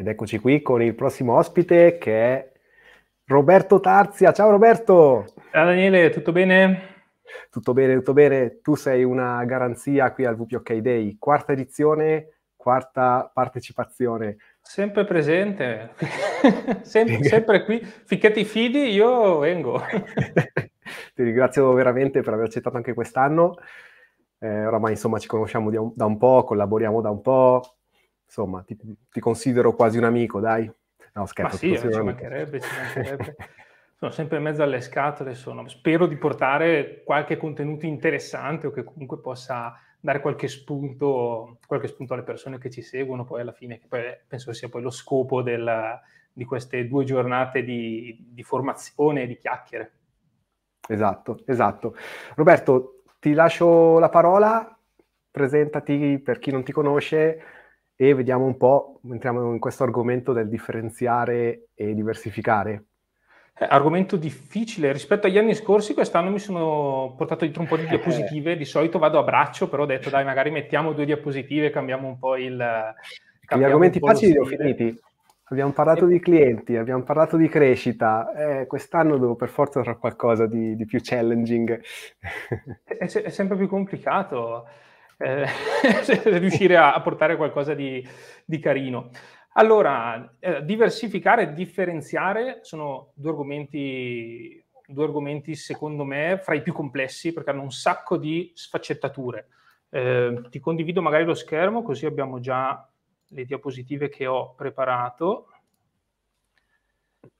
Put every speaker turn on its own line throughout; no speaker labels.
Ed eccoci qui con il prossimo ospite che è Roberto Tarzia. Ciao Roberto! Ciao Daniele, tutto bene? Tutto bene, tutto bene. Tu sei una garanzia qui al VPOK Day, quarta edizione, quarta partecipazione.
Sempre presente, sempre, sempre qui. Finché ti fidi,
io vengo. ti ringrazio veramente per aver accettato anche quest'anno. Eh, oramai insomma ci conosciamo un, da un po', collaboriamo da un po', insomma, ti, ti, considero quasi un amico, dai. No, scherzo. Ma sì, eh, ci mancherebbe,
ci mancherebbe. sono sempre in mezzo alle scatole, sono.
spero di portare
qualche contenuto interessante o che comunque possa dare qualche spunto, qualche spunto alle persone che ci seguono poi alla fine, che poi penso sia poi lo scopo del, di queste due giornate di, di formazione e di chiacchiere.
Esatto, esatto. Roberto, ti lascio la parola, presentati per chi non ti conosce, e vediamo un po', entriamo in questo argomento del differenziare e diversificare.
Eh, argomento difficile, rispetto agli anni scorsi quest'anno mi sono portato dietro un po' di eh. diapositive, di solito vado a braccio, però ho detto dai magari mettiamo due diapositive, cambiamo un po' il... Gli
argomenti facili li ho finiti, abbiamo parlato e... di clienti, abbiamo parlato di crescita, eh, quest'anno devo per forza fare qualcosa di, di più challenging.
è, è sempre più complicato eh, riuscire a, portare qualcosa di, di carino. Allora, eh, diversificare e differenziare sono due argomenti, due argomenti, secondo me, fra i più complessi perché hanno un sacco di sfaccettature. Eh, ti condivido magari lo schermo così abbiamo già le diapositive che ho preparato.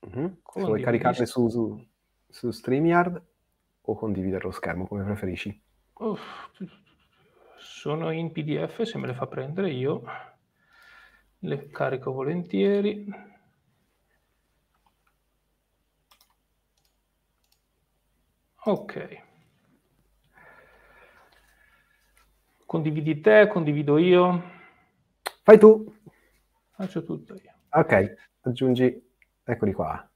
Mm-hmm. Se vuoi caricarle su, su, su StreamYard o condividere lo schermo come preferisci.
Uff sono in PDF, se me le fa prendere io le carico volentieri. Ok. Condividi te, condivido io.
Fai tu. Faccio tutto io. Ok, aggiungi, eccoli qua.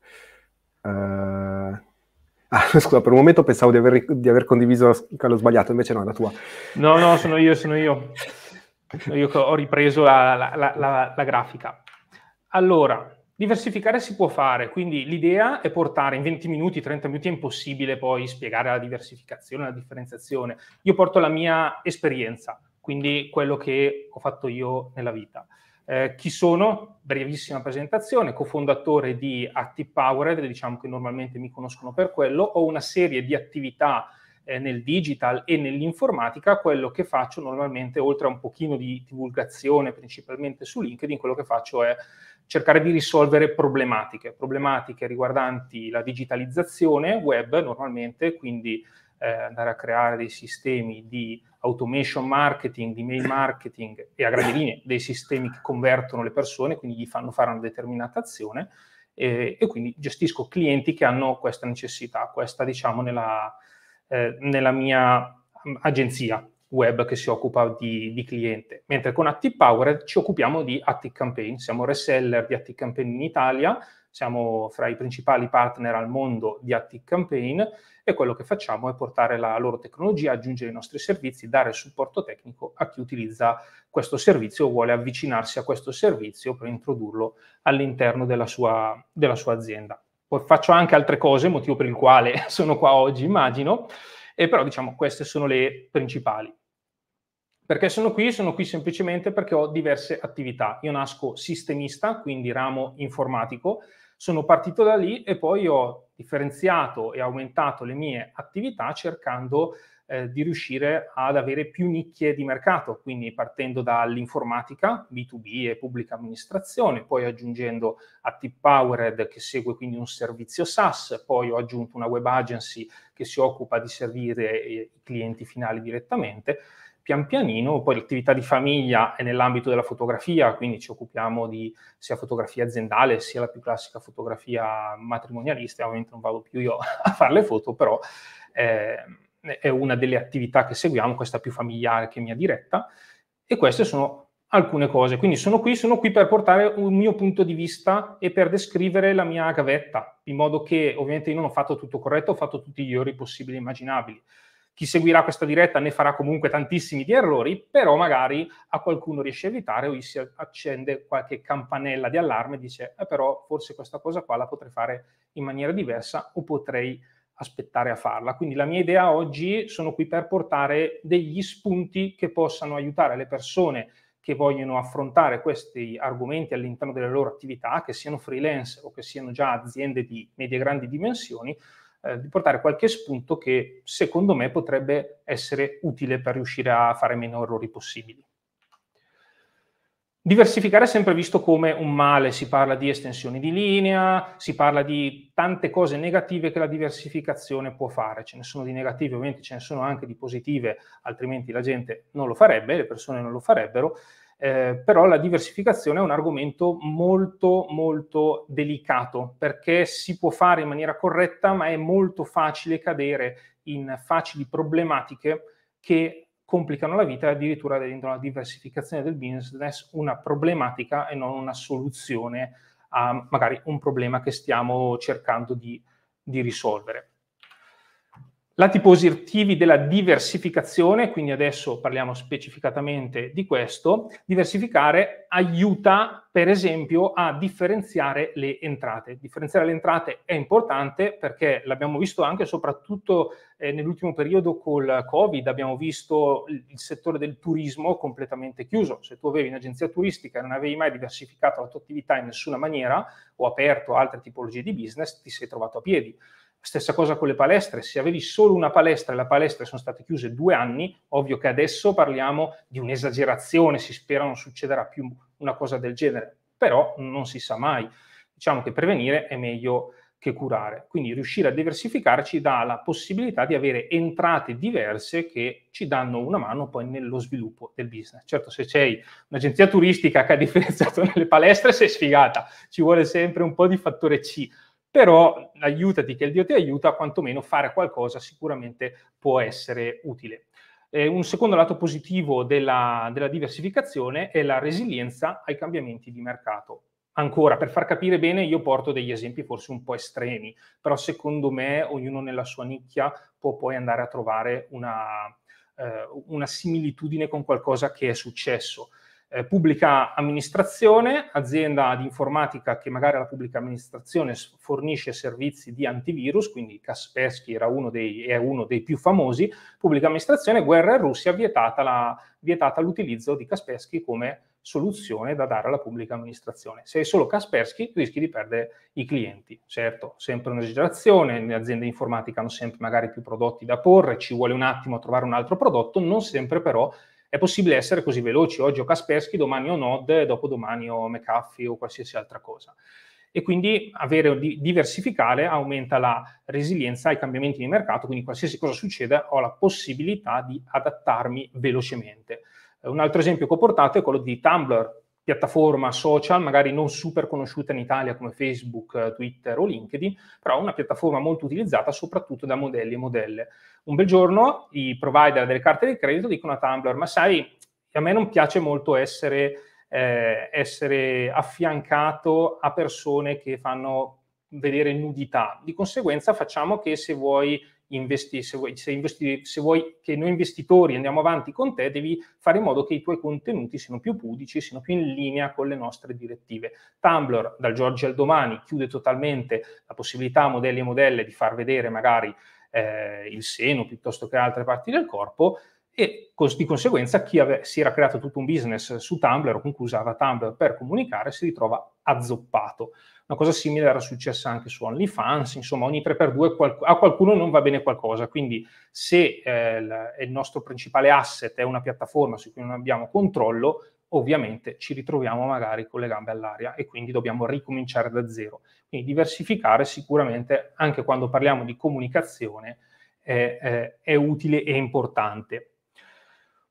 Uh... Ah, scusa, per un momento pensavo di aver, di aver condiviso quello sbagliato, invece no, è la tua.
No, no, sono io, sono io. Io ho ripreso la, la, la, la grafica. Allora, diversificare si può fare, quindi l'idea è portare in 20 minuti, 30 minuti è impossibile poi spiegare la diversificazione, la differenziazione. Io porto la mia esperienza, quindi quello che ho fatto io nella vita. Eh, chi sono? Brevissima presentazione, cofondatore di Atti ActivePowered, diciamo che normalmente mi conoscono per quello, ho una serie di attività eh, nel digital e nell'informatica, quello che faccio normalmente, oltre a un pochino di divulgazione principalmente su LinkedIn, quello che faccio è cercare di risolvere problematiche, problematiche riguardanti la digitalizzazione web normalmente, quindi eh, andare a creare dei sistemi di automation marketing, di mail marketing e a grandi linee dei sistemi che convertono le persone, quindi gli fanno fare una determinata azione eh, e quindi gestisco clienti che hanno questa necessità, questa diciamo nella, eh, nella mia mm, agenzia web che si occupa di, di cliente, mentre con Active Power ci occupiamo di Active Campaign, siamo reseller di Active Campaign in Italia, siamo fra i principali partner al mondo di Active Campaign e quello che facciamo è portare la loro tecnologia, aggiungere i nostri servizi, dare supporto tecnico a chi utilizza questo servizio o vuole avvicinarsi a questo servizio per introdurlo all'interno della sua, della sua azienda. Poi faccio anche altre cose, motivo per il quale sono qua oggi, immagino. E però diciamo queste sono le principali. Perché sono qui? Sono qui semplicemente perché ho diverse attività. Io nasco sistemista, quindi ramo informatico, sono partito da lì e poi ho differenziato e aumentato le mie attività cercando eh, di riuscire ad avere più nicchie di mercato, quindi partendo dall'informatica, B2B e pubblica amministrazione, poi aggiungendo Active Powered che segue quindi un servizio SaaS, poi ho aggiunto una web agency che si occupa di servire eh, i clienti finali direttamente pian pianino, poi l'attività di famiglia è nell'ambito della fotografia, quindi ci occupiamo di sia fotografia aziendale sia la più classica fotografia matrimonialista, ovviamente non vado più io a fare le foto, però eh, eh, è una delle attività che seguiamo, questa più familiare che mia diretta, e queste sono alcune cose. Quindi sono qui, sono qui per portare un mio punto di vista e per descrivere la mia gavetta, in modo che ovviamente io non ho fatto tutto corretto, ho fatto tutti gli errori possibili e immaginabili. Chi seguirà questa diretta ne farà comunque tantissimi di errori, però magari a qualcuno riesce a evitare o gli si accende qualche campanella di allarme e dice eh però forse questa cosa qua la potrei fare in maniera diversa o potrei aspettare a farla. Quindi la mia idea oggi sono qui per portare degli spunti che possano aiutare le persone che vogliono affrontare questi argomenti all'interno delle loro attività, che siano freelance o che siano già aziende di medie e grandi dimensioni, eh, di portare qualche spunto che secondo me potrebbe essere utile per riuscire a fare meno errori possibili. Diversificare è sempre visto come un male, si parla di estensioni di linea, si parla di tante cose negative che la diversificazione può fare, ce ne sono di negative, ovviamente ce ne sono anche di positive, altrimenti la gente non lo farebbe, le persone non lo farebbero, eh, però la diversificazione è un argomento molto molto delicato perché si può fare in maniera corretta ma è molto facile cadere in facili problematiche che complicano la vita e addirittura rendono la diversificazione del business una problematica e non una soluzione a magari un problema che stiamo cercando di, di risolvere. Lati positivi della diversificazione, quindi adesso parliamo specificatamente di questo, diversificare aiuta per esempio a differenziare le entrate. Differenziare le entrate è importante perché l'abbiamo visto anche soprattutto eh, nell'ultimo periodo col Covid, abbiamo visto il, il settore del turismo completamente chiuso. Se tu avevi un'agenzia turistica e non avevi mai diversificato la tua attività in nessuna maniera o aperto altre tipologie di business, ti sei trovato a piedi. Stessa cosa con le palestre, se avevi solo una palestra e la palestra sono state chiuse due anni, ovvio che adesso parliamo di un'esagerazione, si spera non succederà più una cosa del genere, però non si sa mai. Diciamo che prevenire è meglio che curare, quindi riuscire a diversificarci dà la possibilità di avere entrate diverse che ci danno una mano poi nello sviluppo del business. Certo, se c'è un'agenzia turistica che ha differenziato nelle palestre, sei sfigata, ci vuole sempre un po' di fattore C però aiutati che il Dio ti aiuta, quantomeno fare qualcosa sicuramente può essere utile. Eh, un secondo lato positivo della, della diversificazione è la resilienza ai cambiamenti di mercato. Ancora, per far capire bene, io porto degli esempi forse un po' estremi, però secondo me ognuno nella sua nicchia può poi andare a trovare una, eh, una similitudine con qualcosa che è successo eh, pubblica amministrazione, azienda di informatica che magari alla pubblica amministrazione fornisce servizi di antivirus, quindi Kaspersky era uno dei, è uno dei più famosi, pubblica amministrazione, guerra in Russia, vietata, la, vietata l'utilizzo di Kaspersky come soluzione da dare alla pubblica amministrazione. Se hai solo Kaspersky rischi di perdere i clienti. Certo, sempre un'esagerazione, le aziende informatiche hanno sempre magari più prodotti da porre, ci vuole un attimo a trovare un altro prodotto, non sempre però è possibile essere così veloci. Oggi ho Kaspersky, domani ho Node, dopodomani ho McAfee o qualsiasi altra cosa. E quindi avere, diversificare aumenta la resilienza ai cambiamenti di mercato, quindi qualsiasi cosa succeda ho la possibilità di adattarmi velocemente. Un altro esempio che ho portato è quello di Tumblr, piattaforma social, magari non super conosciuta in Italia come Facebook, Twitter o LinkedIn, però una piattaforma molto utilizzata soprattutto da modelli e modelle. Un bel giorno i provider delle carte di credito dicono a Tumblr, ma sai, a me non piace molto essere, eh, essere affiancato a persone che fanno vedere nudità. Di conseguenza facciamo che se vuoi investi, se, vuoi, se, investi, se vuoi che noi investitori andiamo avanti con te, devi fare in modo che i tuoi contenuti siano più pubblici, siano più in linea con le nostre direttive. Tumblr dal Giorgio al domani chiude totalmente la possibilità a modelli e modelle di far vedere magari eh, il seno piuttosto che altre parti del corpo, e di conseguenza chi ave- si era creato tutto un business su Tumblr o comunque usava Tumblr per comunicare si ritrova azzoppato. Una cosa simile era successa anche su OnlyFans, insomma ogni 3x2 qual- a qualcuno non va bene qualcosa, quindi se eh, il nostro principale asset è una piattaforma su cui non abbiamo controllo, ovviamente ci ritroviamo magari con le gambe all'aria e quindi dobbiamo ricominciare da zero. Quindi diversificare sicuramente anche quando parliamo di comunicazione eh, eh, è utile e importante.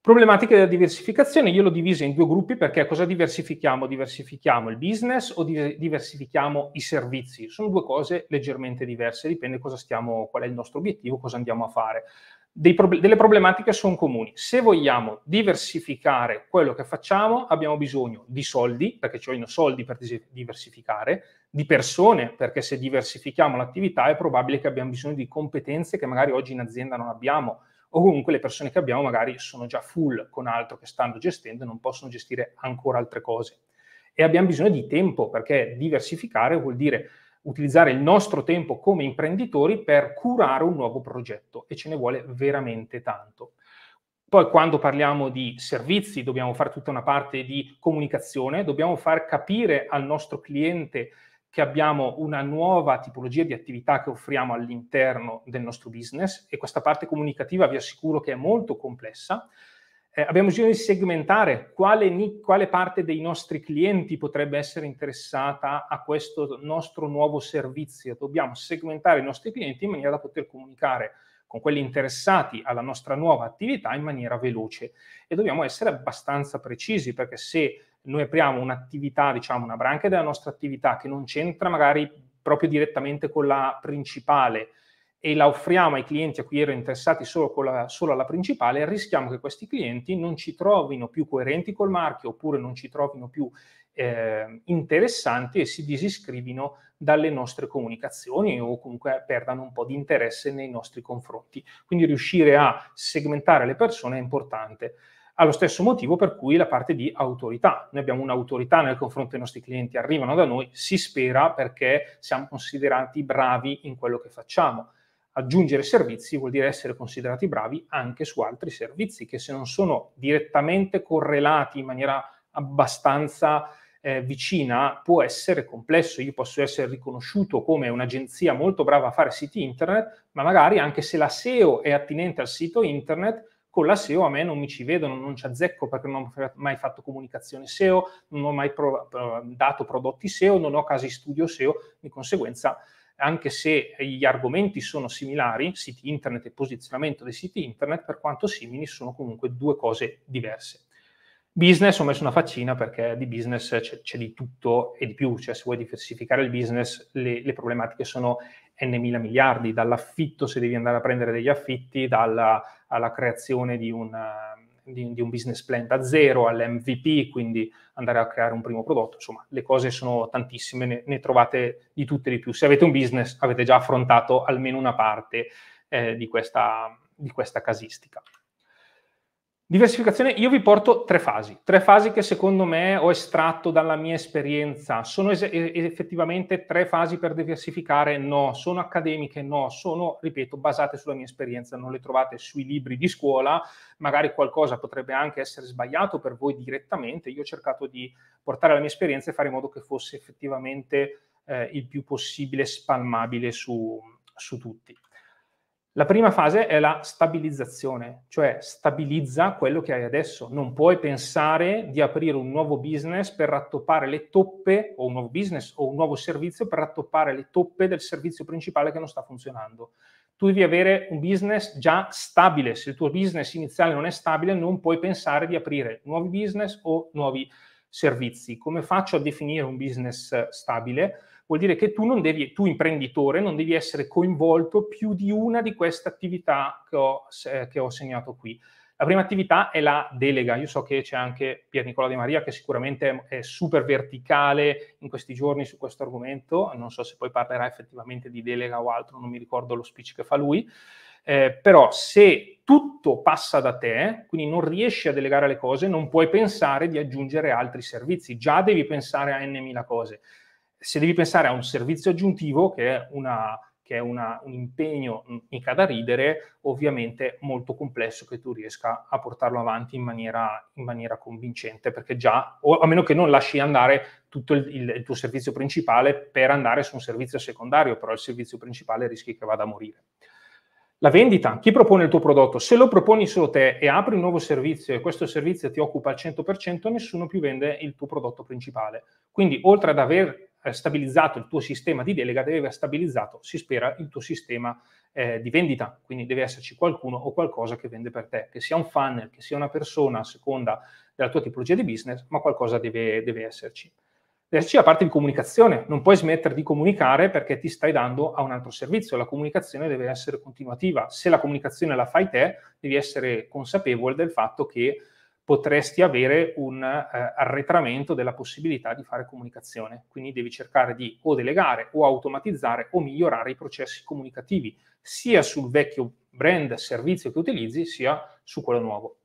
Problematiche della diversificazione, io l'ho divisa in due gruppi perché cosa diversifichiamo? Diversifichiamo il business o diversifichiamo i servizi? Sono due cose leggermente diverse, dipende cosa stiamo, qual è il nostro obiettivo, cosa andiamo a fare. Pro- delle problematiche sono comuni. Se vogliamo diversificare quello che facciamo, abbiamo bisogno di soldi, perché ci vogliono soldi per diversificare, di persone, perché se diversifichiamo l'attività è probabile che abbiamo bisogno di competenze che magari oggi in azienda non abbiamo o comunque le persone che abbiamo magari sono già full con altro che stanno gestendo e non possono gestire ancora altre cose. E abbiamo bisogno di tempo perché diversificare vuol dire utilizzare il nostro tempo come imprenditori per curare un nuovo progetto e ce ne vuole veramente tanto. Poi quando parliamo di servizi dobbiamo fare tutta una parte di comunicazione, dobbiamo far capire al nostro cliente che abbiamo una nuova tipologia di attività che offriamo all'interno del nostro business e questa parte comunicativa vi assicuro che è molto complessa. Eh, abbiamo bisogno di segmentare quale, quale, parte dei nostri clienti potrebbe essere interessata a questo nostro nuovo servizio. Dobbiamo segmentare i nostri clienti in maniera da poter comunicare con quelli interessati alla nostra nuova attività in maniera veloce e dobbiamo essere abbastanza precisi perché se noi apriamo un'attività, diciamo una branca della nostra attività che non c'entra magari proprio direttamente con la principale e la offriamo ai clienti a cui ero interessati solo, la, solo alla principale, rischiamo che questi clienti non ci trovino più coerenti col marchio oppure non ci trovino più eh, interessanti e si disiscrivino dalle nostre comunicazioni o comunque perdano un po' di interesse nei nostri confronti. Quindi riuscire a segmentare le persone è importante allo stesso motivo per cui la parte di autorità. Noi abbiamo un'autorità nel confronto dei nostri clienti, arrivano da noi, si spera perché siamo considerati bravi in quello che facciamo. Aggiungere servizi vuol dire essere considerati bravi anche su altri servizi che se non sono direttamente correlati in maniera abbastanza eh, vicina può essere complesso. Io posso essere riconosciuto come un'agenzia molto brava a fare siti internet, ma magari anche se la SEO è attinente al sito internet, con la SEO a me non mi ci vedono, non, non ci azzecco perché non ho mai fatto comunicazione SEO, non ho mai pro, dato prodotti SEO, non ho casi studio SEO, di conseguenza anche se gli argomenti sono similari, siti internet e posizionamento dei siti internet, per quanto simili sono comunque due cose diverse. Business ho messo una faccina perché di business c'è, c'è di tutto e di più, cioè se vuoi diversificare il business le, le problematiche sono n mila miliardi, dall'affitto se devi andare a prendere degli affitti, dalla creazione di un, di, di un business plan da zero all'MVP, quindi andare a creare un primo prodotto, insomma le cose sono tantissime, ne, ne trovate di tutte e di più. Se avete un business avete già affrontato almeno una parte eh, di, questa, di questa casistica. Diversificazione, io vi porto tre fasi, tre fasi che secondo me ho estratto dalla mia esperienza. Sono es- effettivamente tre fasi per diversificare? No, sono accademiche? No, sono, ripeto, basate sulla mia esperienza, non le trovate sui libri di scuola, magari qualcosa potrebbe anche essere sbagliato per voi direttamente. Io ho cercato di portare la mia esperienza e fare in modo che fosse effettivamente eh, il più possibile spalmabile su, su tutti. La prima fase è la stabilizzazione, cioè stabilizza quello che hai adesso. Non puoi pensare di aprire un nuovo business per rattoppare le toppe, o un nuovo business o un nuovo servizio per rattoppare le toppe del servizio principale che non sta funzionando. Tu devi avere un business già stabile. Se il tuo business iniziale non è stabile, non puoi pensare di aprire nuovi business o nuovi servizi. Come faccio a definire un business stabile? vuol dire che tu, devi, tu imprenditore, non devi essere coinvolto più di una di queste attività che ho, eh, che ho segnato qui. La prima attività è la delega. Io so che c'è anche Pier Nicola De Maria che sicuramente è super verticale in questi giorni su questo argomento. Non so se poi parlerà effettivamente di delega o altro, non mi ricordo lo speech che fa lui. Eh, però se tutto passa da te, quindi non riesci a delegare le cose, non puoi pensare di aggiungere altri servizi. Già devi pensare a n.000 cose se devi pensare a un servizio aggiuntivo che è, una, che è una, un impegno mica da ridere, ovviamente molto complesso che tu riesca a portarlo avanti in maniera, in maniera convincente, perché già, o a meno che non lasci andare tutto il, il, il tuo servizio principale per andare su un servizio secondario, però il servizio principale rischi che vada a morire. La vendita, chi propone il tuo prodotto? Se lo proponi solo te e apri un nuovo servizio e questo servizio ti occupa al 100%, nessuno più vende il tuo prodotto principale. Quindi oltre ad aver eh, stabilizzato il tuo sistema di delega, deve aver stabilizzato, si spera, il tuo sistema eh, di vendita. Quindi deve esserci qualcuno o qualcosa che vende per te, che sia un funnel, che sia una persona a seconda della tua tipologia di business, ma qualcosa deve, deve esserci. Deve esserci la parte di comunicazione, non puoi smettere di comunicare perché ti stai dando a un altro servizio. La comunicazione deve essere continuativa. Se la comunicazione la fai te, devi essere consapevole del fatto che potresti avere un eh, arretramento della possibilità di fare comunicazione. Quindi devi cercare di o delegare o automatizzare o migliorare i processi comunicativi, sia sul vecchio brand, servizio che utilizzi, sia su quello nuovo.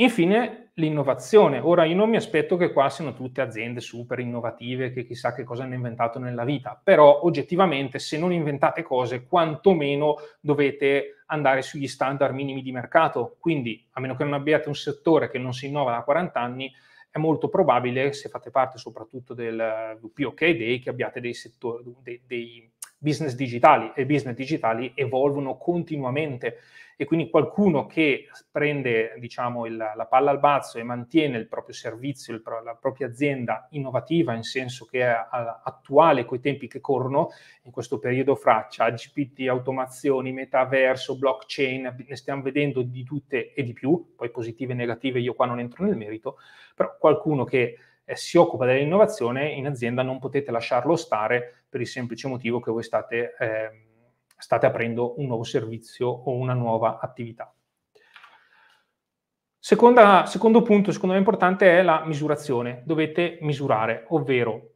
Infine, l'innovazione. Ora, io non mi aspetto che qua siano tutte aziende super innovative che chissà che cosa hanno inventato nella vita, però oggettivamente se non inventate cose, quantomeno dovete andare sugli standard minimi di mercato. Quindi, a meno che non abbiate un settore che non si innova da 40 anni, è molto probabile, se fate parte soprattutto del WPOK Day, che abbiate dei, settori, dei, dei, business digitali e business digitali evolvono continuamente e quindi qualcuno che prende diciamo, il, la palla al balzo e mantiene il proprio servizio, il la propria azienda innovativa in senso che è attuale coi tempi che corrono, in questo periodo fra GPT, automazioni, metaverso, blockchain, ne stiamo vedendo di tutte e di più, poi positive e negative io qua non entro nel merito, però qualcuno che eh, si occupa dell'innovazione in azienda non potete lasciarlo stare per il semplice motivo che voi state, eh, state aprendo un nuovo servizio o una nuova attività. Seconda, secondo punto, secondo me importante, è la misurazione. Dovete misurare, ovvero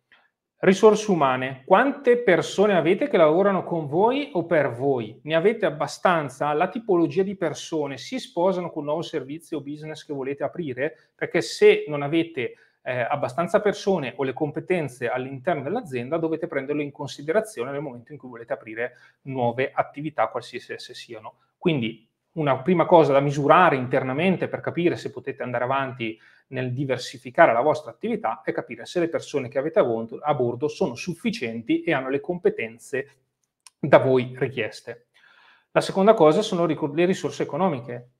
risorse umane. Quante persone avete che lavorano con voi o per voi? Ne avete abbastanza? La tipologia di persone si sposano con il nuovo servizio o business che volete aprire? Perché se non avete eh, abbastanza persone o le competenze all'interno dell'azienda, dovete prenderlo in considerazione nel momento in cui volete aprire nuove attività, qualsiasi esse siano. Quindi una prima cosa da misurare internamente per capire se potete andare avanti nel diversificare la vostra attività è capire se le persone che avete a bordo sono sufficienti e hanno le competenze da voi richieste. La seconda cosa sono le risorse economiche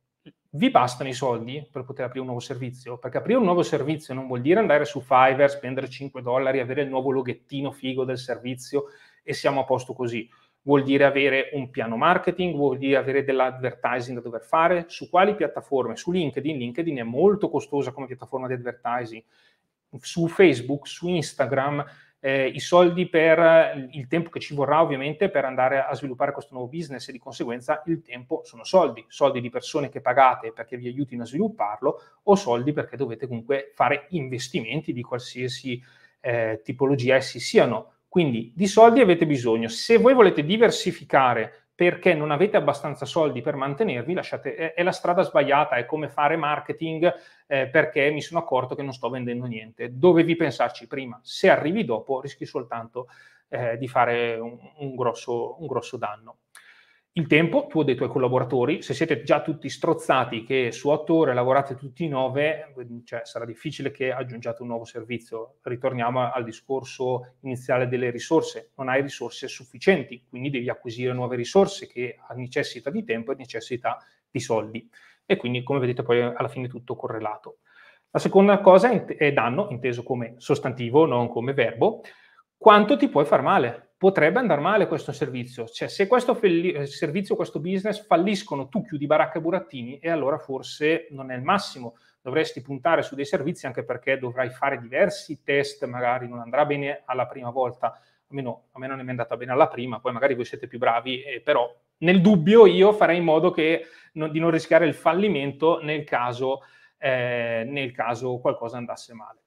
vi bastano i soldi per poter aprire un nuovo servizio, perché aprire un nuovo servizio non vuol dire andare su Fiverr, spendere 5 dollari, avere il nuovo loghettino figo del servizio e siamo a posto così. Vuol dire avere un piano marketing, vuol dire avere dell'advertising da dover fare, su quali piattaforme? Su LinkedIn, LinkedIn è molto costosa come piattaforma di advertising, su Facebook, su Instagram, eh, i soldi per eh, il tempo che ci vorrà ovviamente per andare a sviluppare questo nuovo business e di conseguenza il tempo sono soldi, soldi di persone che pagate perché vi aiutino a svilupparlo o soldi perché dovete comunque fare investimenti di qualsiasi eh, tipologia essi siano. Quindi di soldi avete bisogno. Se voi volete diversificare perché non avete abbastanza soldi per mantenervi, lasciate, è, è la strada sbagliata, è come fare marketing eh, perché mi sono accorto che non sto vendendo niente. Dovevi pensarci prima, se arrivi dopo rischi soltanto eh, di fare un, un, grosso, un grosso danno il tempo tu o dei tuoi collaboratori, se siete già tutti strozzati che su otto ore lavorate tutti nove, cioè sarà difficile che aggiungiate un nuovo servizio. Ritorniamo al discorso iniziale delle risorse, non hai risorse sufficienti, quindi devi acquisire nuove risorse che necessita di tempo e necessità di soldi. E quindi come vedete poi eh, alla fine tutto correlato. La seconda cosa è danno, inteso come sostantivo, non come verbo quanto ti puoi far male. Potrebbe andare male questo servizio, cioè se questo fel- eh, servizio, questo business falliscono, tu chiudi baracca e burattini e allora forse non è il massimo, dovresti puntare su dei servizi anche perché dovrai fare diversi test, magari non andrà bene alla prima volta, almeno a me non è andata bene alla prima, poi magari voi siete più bravi, eh, però nel dubbio io farei in modo che, non, di non rischiare il fallimento nel caso, eh, nel caso qualcosa andasse male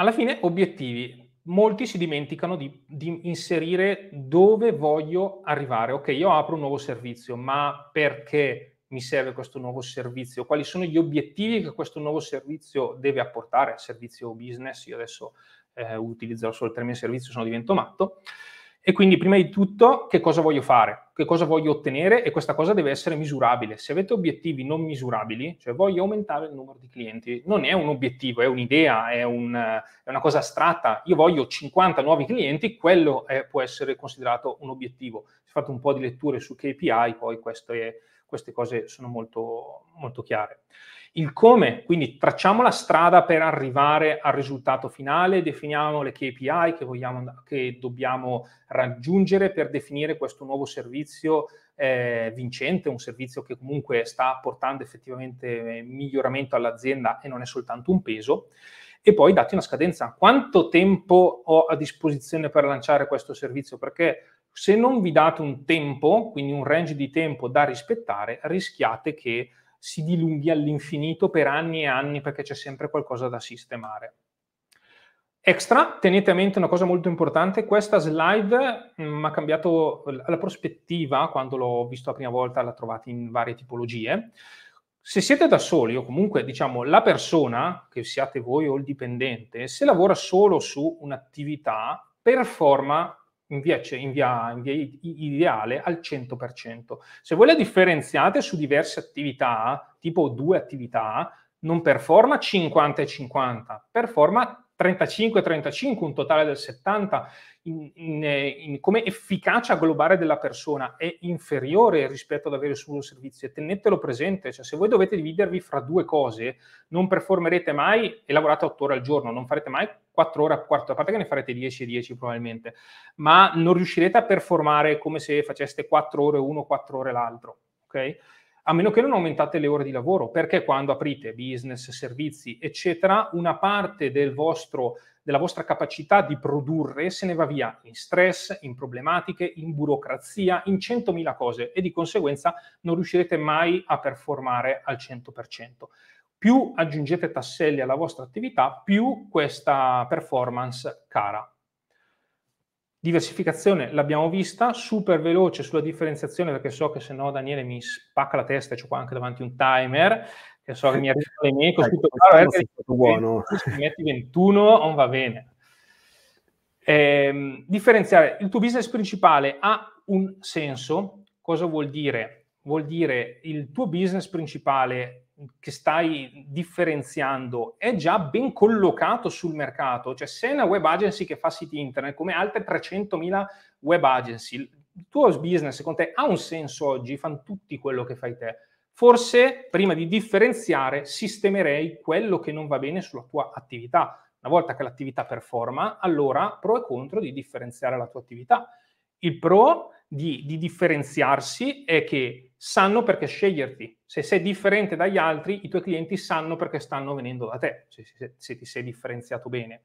alla fine obiettivi. Molti si dimenticano di, di, inserire dove voglio arrivare. Ok, io apro un nuovo servizio, ma perché mi serve questo nuovo servizio? Quali sono gli obiettivi che questo nuovo servizio deve apportare? Servizio business, io adesso eh, utilizzerò solo il termine servizio, se divento matto. E quindi prima di tutto che cosa voglio fare, che cosa voglio ottenere e questa cosa deve essere misurabile. Se avete obiettivi non misurabili, cioè voglio aumentare il numero di clienti, non è un obiettivo, è un'idea, è, un, è una cosa astratta. Io voglio 50 nuovi clienti, quello è, eh, può essere considerato un obiettivo. Se fate un po' di letture su KPI, poi questo è, queste cose sono molto, molto chiare. Il come, quindi tracciamo la strada per arrivare al risultato finale, definiamo le KPI che, vogliamo, che dobbiamo raggiungere per definire questo nuovo servizio eh, vincente, un servizio che comunque sta portando effettivamente eh, miglioramento all'azienda e non è soltanto un peso. E poi dati una scadenza, quanto tempo ho a disposizione per lanciare questo servizio? Perché se non vi date un tempo, quindi un range di tempo da rispettare, rischiate che si dilunghi all'infinito per anni e anni perché c'è sempre qualcosa da sistemare. Extra, tenete a mente una cosa molto importante, questa slide mi mm, ha cambiato la prospettiva quando l'ho visto la prima volta, la trovate in varie tipologie. Se siete da soli o comunque diciamo la persona, che siate voi o il dipendente, se lavora solo su un'attività, performa in via, in via, in via ideale al 100%. Se voi la differenziate su diverse attività, tipo due attività, non performa 50 e 50, performa 35-35, un totale del 70, in, in, eh, in, come efficacia globale della persona è inferiore rispetto ad avere solo un servizio. E tenetelo presente, cioè se voi dovete dividervi fra due cose, non performerete mai e lavorate 8 ore al giorno, non farete mai 4 ore a quarto, a parte che ne farete 10 e 10 probabilmente, ma non riuscirete a performare come se faceste 4 ore uno, 4 ore l'altro. Okay? a meno che non aumentate le ore di lavoro, perché quando aprite business, servizi, eccetera, una parte del vostro, della vostra capacità di produrre se ne va via in stress, in problematiche, in burocrazia, in 100.000 cose e di conseguenza non riuscirete mai a performare al 100% più aggiungete tasselli alla vostra attività, più questa performance cara Diversificazione l'abbiamo vista, super veloce sulla differenziazione perché so che se no Daniele mi spacca la testa, c'ho qua anche davanti un timer, che so che mi arriva le mie, così buono. Se metti 21 non va bene. Eh, differenziare, il tuo business principale ha un senso, cosa vuol dire? Vuol dire il tuo business principale che stai differenziando è già ben collocato sul mercato, cioè se è una web agency che fa siti internet come altre 300.000 web agency, il tuo business secondo te ha un senso oggi, fanno tutti quello che fai te. Forse prima di differenziare sistemerei quello che non va bene sulla tua attività. Una volta che l'attività performa, allora pro e contro di differenziare la tua attività. Il pro di, di differenziarsi è che sanno perché sceglierti. Se sei differente dagli altri, i tuoi clienti sanno perché stanno venendo da te, se, se, se ti sei differenziato bene.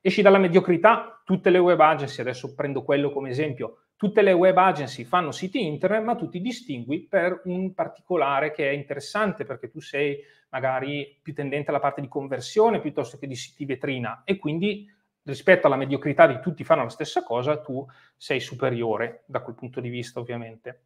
Esci dalla mediocrità, tutte le web agency, adesso prendo quello come esempio, tutte le web agency fanno siti internet, ma tu ti distingui per un particolare che è interessante perché tu sei magari più tendente alla parte di conversione piuttosto che di siti vetrina e quindi rispetto alla mediocrità di tutti fanno la stessa cosa, tu sei superiore da quel punto di vista ovviamente.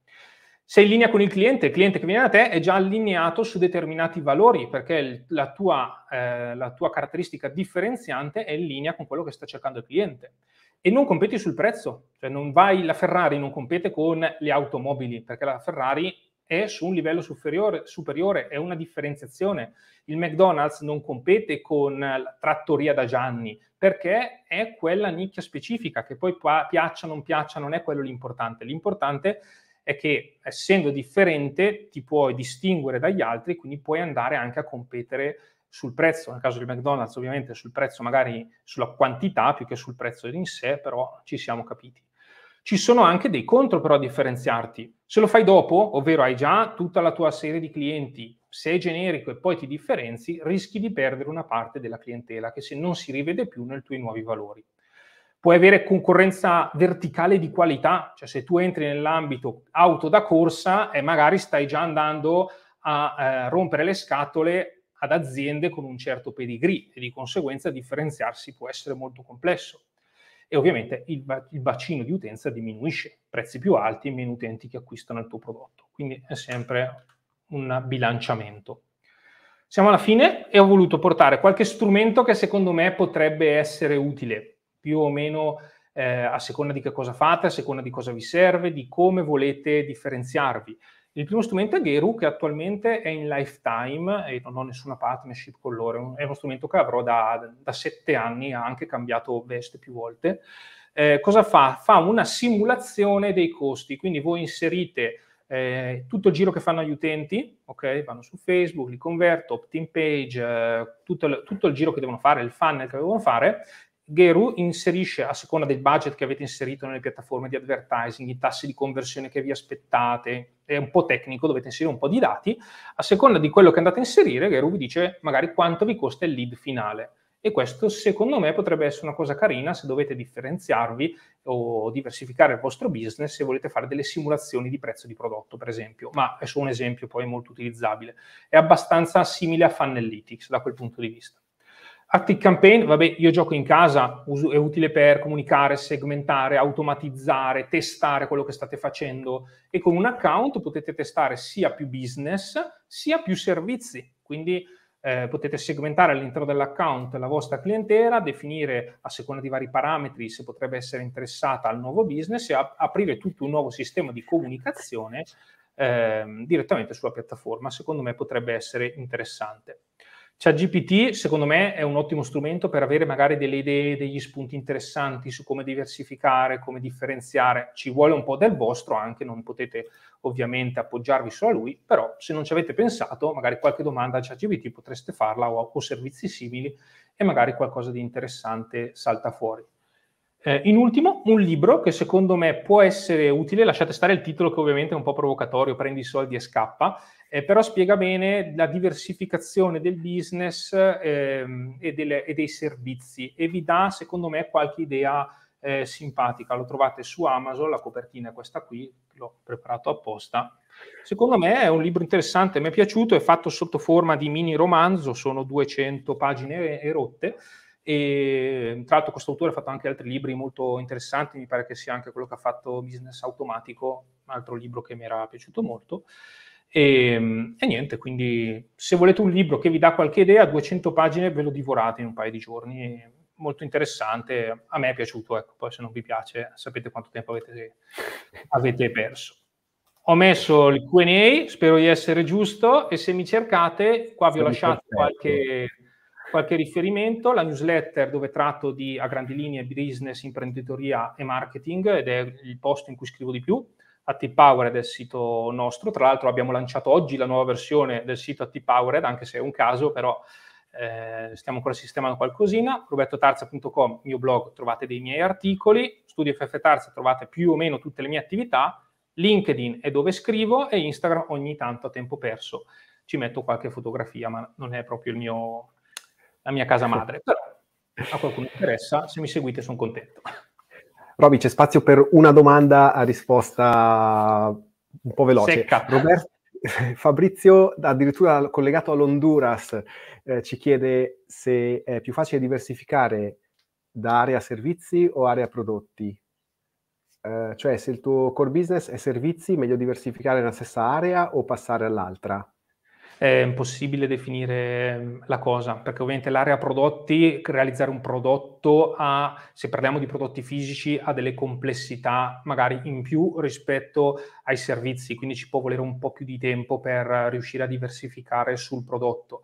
Sei in linea con il cliente, il cliente che viene da te è già allineato su determinati valori perché la, tua, eh, la tua caratteristica differenziante è in linea con quello che sta cercando il cliente e non competi sul prezzo, cioè non vai, la Ferrari non compete con le automobili, perché la Ferrari è su un livello superiore, superiore, è una differenziazione. Il McDonald's non compete con la trattoria da Gianni perché è quella nicchia specifica che poi piaccia o non piaccia non è quello l'importante. L'importante è che essendo differente ti puoi distinguere dagli altri, quindi puoi andare anche a competere sul prezzo, nel caso del McDonald's ovviamente sul prezzo magari sulla quantità più che sul prezzo in sé, però ci siamo capiti. Ci sono anche dei contro però a differenziarti. Se lo fai dopo, ovvero hai già tutta la tua serie di clienti, sei generico e poi ti differenzi, rischi di perdere una parte della clientela che se non si rivede più nei tuoi nuovi valori. Puoi avere concorrenza verticale di qualità, cioè se tu entri nell'ambito auto da corsa e eh, magari stai già andando a eh, rompere le scatole ad aziende con un certo pedigree e di conseguenza differenziarsi può essere molto complesso e ovviamente il, il bacino di utenza diminuisce, prezzi più alti, e meno utenti che acquistano il tuo prodotto. Quindi è sempre un bilanciamento. Siamo alla fine e ho voluto portare qualche strumento che secondo me potrebbe essere utile, più o meno eh, a seconda di che cosa fate, a seconda di cosa vi serve, di come volete differenziarvi. Il primo strumento è Geru che attualmente è in lifetime e non ho nessuna partnership con loro, è uno strumento che avrò da, da sette anni, ha anche cambiato veste più volte. Eh, cosa fa? Fa una simulazione dei costi, quindi voi inserite eh, tutto il giro che fanno gli utenti, ok? Vanno su Facebook, li converto, opt-in page, eh, tutto, il, tutto, il, giro che devono fare, il funnel che devono fare Geru inserisce, a seconda del budget che avete inserito nelle piattaforme di advertising, i tassi di conversione che vi aspettate, è un po' tecnico, dovete inserire un po' di dati, a seconda di quello che andate a inserire, Geru vi dice magari quanto vi costa il lead finale. E questo secondo me potrebbe essere una cosa carina se dovete differenziarvi o diversificare il vostro business se volete fare delle simulazioni di prezzo di prodotto, per esempio. Ma è solo un esempio poi molto utilizzabile. È abbastanza simile a Funnelytics da quel punto di vista. Active Campaign, vabbè, io gioco in casa, è utile per comunicare, segmentare, automatizzare, testare quello che state facendo e con un account potete testare sia più business sia più servizi, quindi eh, potete segmentare all'interno dell'account la vostra clientela, definire a seconda di vari parametri se potrebbe essere interessata al nuovo business e ap- aprire tutto un nuovo sistema di comunicazione eh, direttamente sulla piattaforma, secondo me potrebbe essere interessante. ChatGPT secondo me è un ottimo strumento per avere magari delle idee, degli spunti interessanti su come diversificare, come differenziare. Ci vuole un po' del vostro anche, non potete ovviamente appoggiarvi solo a lui, però se non ci avete pensato, magari qualche domanda a ChatGPT potreste farla o, o servizi simili e magari qualcosa di interessante salta fuori. Eh, in ultimo, un libro che secondo me può essere utile, lasciate stare il titolo che ovviamente è un po' provocatorio, prendi i soldi e scappa, eh, però spiega bene la diversificazione del business ehm, e, delle, e, dei servizi e vi dà, secondo me, qualche idea eh, simpatica. Lo trovate su Amazon, la copertina è questa qui, l'ho preparato apposta. Secondo me è un libro interessante, mi è piaciuto, è fatto sotto forma di mini romanzo, sono 200 pagine e rotte. E, tra l'altro questo autore ha fatto anche altri libri molto interessanti, mi pare che sia anche quello che ha fatto Business Automatico, un altro libro che mi era piaciuto molto. E, ehm, e, niente, quindi se volete un libro che vi dà qualche idea, 200 pagine ve lo divorate in un paio di giorni, molto interessante, a me è piaciuto, ecco, poi se non vi piace sapete quanto tempo avete, avete perso. Ho messo il QA, spero di essere giusto e se mi cercate, qua vi ho lasciato qualche, qualche riferimento, la newsletter dove tratto di a grandi linee business, imprenditoria e marketing ed è il posto in cui scrivo di più AT Powered è il sito nostro, tra l'altro abbiamo lanciato oggi la nuova versione del sito AT Powered, anche se è un caso, però eh, stiamo ancora sistemando qualcosina, robertotarza.com, mio blog, trovate dei miei articoli, Studio FF Tarza trovate più o meno tutte le mie attività, LinkedIn è dove scrivo e Instagram ogni tanto a tempo perso ci metto qualche fotografia, ma non è proprio mio, la mia casa madre, però a qualcuno interessa, se mi seguite sono contento.
Roby, c'è spazio per una domanda a risposta un po' veloce. Roberto, Fabrizio, addirittura collegato all'Honduras, eh, ci chiede se è più facile diversificare da area servizi o area prodotti. Eh, cioè, se il tuo core business è servizi, meglio diversificare nella stessa area o passare all'altra?
è impossibile definire ehm, la cosa, perché ovviamente l'area prodotti, realizzare un prodotto ha, se parliamo di prodotti fisici, ha delle complessità magari in più rispetto ai servizi, quindi ci può volere un po' più di tempo per riuscire a diversificare sul prodotto.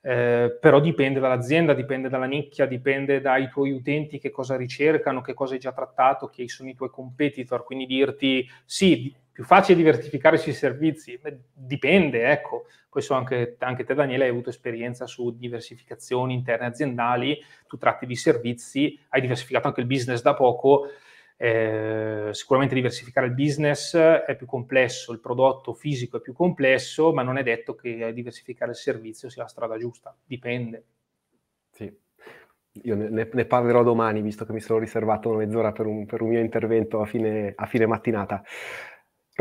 Eh, però dipende dall'azienda, dipende dalla nicchia, dipende dai tuoi utenti che cosa ricercano, che cosa hai già trattato, chi sono i tuoi competitor. Quindi dirti sì, più facile diversificare sui servizi? Beh, dipende, ecco. Questo anche, anche, te, Daniele, hai avuto esperienza su diversificazioni interne aziendali, tu tratti di servizi, hai diversificato anche il business da poco. Eh, sicuramente diversificare il business è più complesso, il prodotto fisico è più complesso, ma non è detto che eh, diversificare il servizio sia la strada giusta, dipende.
Sì, io ne, ne, parlerò domani, visto che mi sono riservato mezz'ora per un, per un mio intervento a fine, a fine mattinata.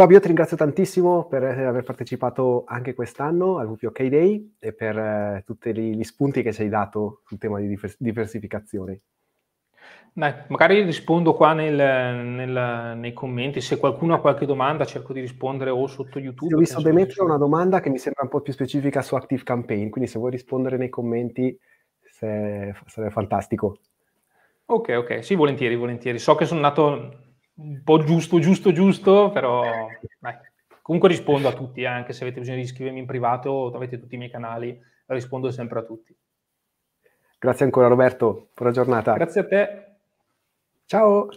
Rob, io ti ringrazio tantissimo per eh, aver partecipato anche quest'anno al WPOK Day e per eh, tutti gli spunti che ci hai dato sul tema di diversificazione.
Dai, magari rispondo qua nel, nel, nei commenti, se qualcuno ha qualche domanda cerco di rispondere o sotto YouTube. Io ho visto Demetrio
una domanda che mi sembra un po' più specifica su Active Campaign, quindi se vuoi rispondere nei commenti sarebbe fantastico.
Ok, ok, sì, volentieri, volentieri. So che sono andato un po' giusto, giusto, giusto, però dai. comunque rispondo a tutti, eh, anche se avete bisogno di iscrivermi in privato, avete tutti i miei canali, rispondo sempre a tutti.
Grazie ancora Roberto, buona giornata. Grazie a te. Ciao.